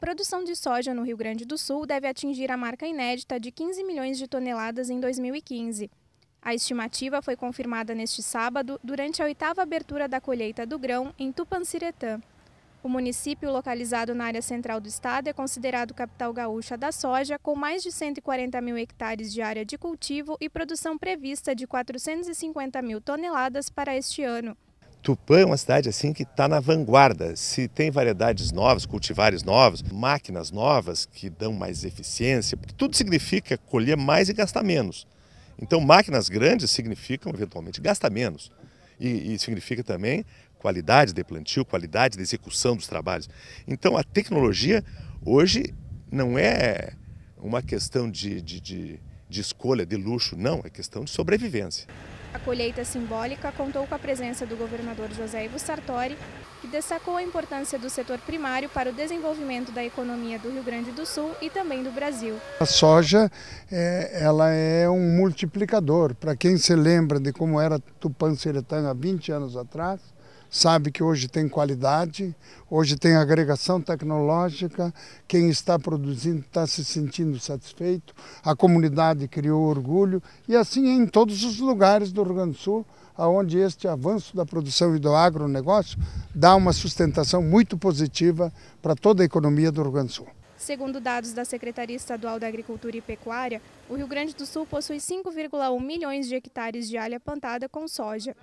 produção de soja no Rio Grande do Sul deve atingir a marca inédita de 15 milhões de toneladas em 2015. A estimativa foi confirmada neste sábado durante a oitava abertura da colheita do grão em Tupanciretã. O município, localizado na área central do estado, é considerado capital gaúcha da soja, com mais de 140 mil hectares de área de cultivo e produção prevista de 450 mil toneladas para este ano. Tupã é uma cidade assim que está na vanguarda. Se tem variedades novas, cultivares novos, máquinas novas que dão mais eficiência, porque tudo significa colher mais e gastar menos. Então, máquinas grandes significam eventualmente gastar menos. E, e significa também qualidade de plantio, qualidade de execução dos trabalhos. Então, a tecnologia hoje não é uma questão de, de, de, de escolha, de luxo, não, é questão de sobrevivência. A colheita simbólica contou com a presença do governador José Ivo Sartori, que destacou a importância do setor primário para o desenvolvimento da economia do Rio Grande do Sul e também do Brasil. A soja é, ela é um multiplicador. Para quem se lembra de como era tupã há 20 anos atrás, sabe que hoje tem qualidade, hoje tem agregação tecnológica, quem está produzindo está se sentindo satisfeito, a comunidade criou orgulho e assim é em todos os lugares do Rio Grande do Sul, aonde este avanço da produção e do agronegócio dá uma sustentação muito positiva para toda a economia do Rio Grande do Sul. Segundo dados da Secretaria Estadual da Agricultura e Pecuária, o Rio Grande do Sul possui 5,1 milhões de hectares de alha plantada com soja.